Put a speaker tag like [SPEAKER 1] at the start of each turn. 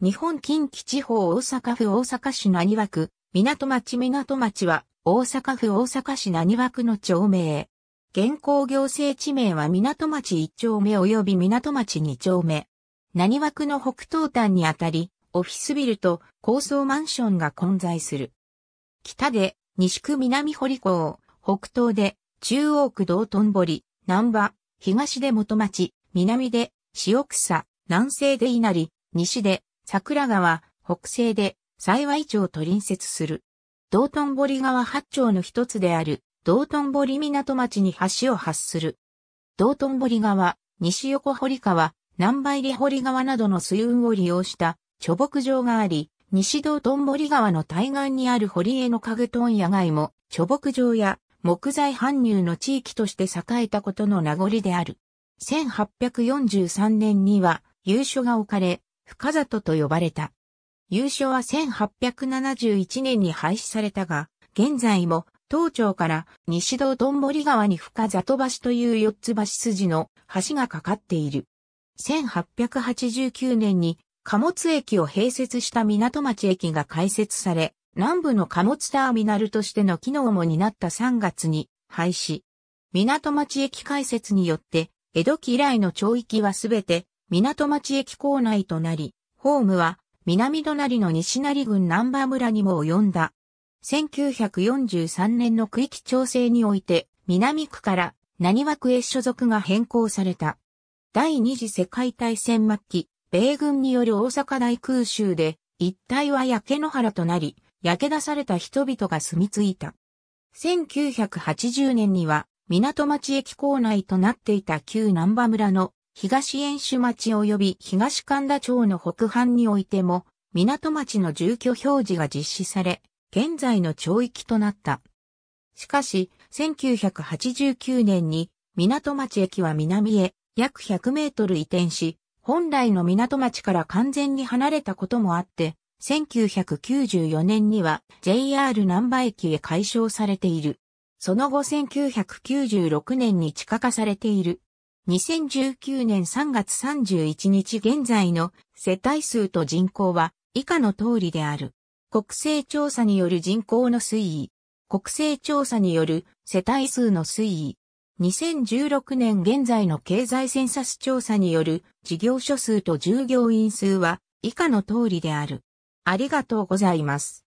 [SPEAKER 1] 日本近畿地方大阪府大阪市何和区、港町港町は大阪府大阪市何和区の町名。現行行政地名は港町1丁目及び港町2丁目。何和区の北東端にあたり、オフィスビルと高層マンションが混在する。北で西区南堀港、北東で中央区道頓堀、南波、東で元町、南で塩草、南西で稲荷、西で桜川、北西で、幸い町と隣接する。道頓堀川八町の一つである、道頓堀港町に橋を発する。道頓堀川、西横堀川、南梅里堀川などの水運を利用した貯木場があり、西道頓堀川の対岸にある堀江の影トン野外も貯木場や木材搬入の地域として栄えたことの名残である。1843年には、優所が置かれ、深里と呼ばれた。優勝は1871年に廃止されたが、現在も東町から西道頓堀川に深里橋という四つ橋筋の橋がかかっている。1889年に貨物駅を併設した港町駅が開設され、南部の貨物ターミナルとしての機能も担った3月に廃止。港町駅開設によって、江戸期以来の町域はすべて港町駅構内となり、ホームは南隣の西成郡南波村にも及んだ。1943年の区域調整において、南区から何枠へ所属が変更された。第二次世界大戦末期、米軍による大阪大空襲で、一帯は焼け野原となり、焼け出された人々が住み着いた。1980年には、港町駅構内となっていた旧南波村の東遠州町及び東神田町の北半においても、港町の住居表示が実施され、現在の町域となった。しかし、1989年に港町駅は南へ約100メートル移転し、本来の港町から完全に離れたこともあって、1994年には JR 南波駅へ解消されている。その後1996年に地下化されている。2019年3月31日現在の世帯数と人口は以下の通りである。国勢調査による人口の推移。国勢調査による世帯数の推移。2016年現在の経済センサス調査による事業所数と従業員数は以下の通りである。ありがとうございます。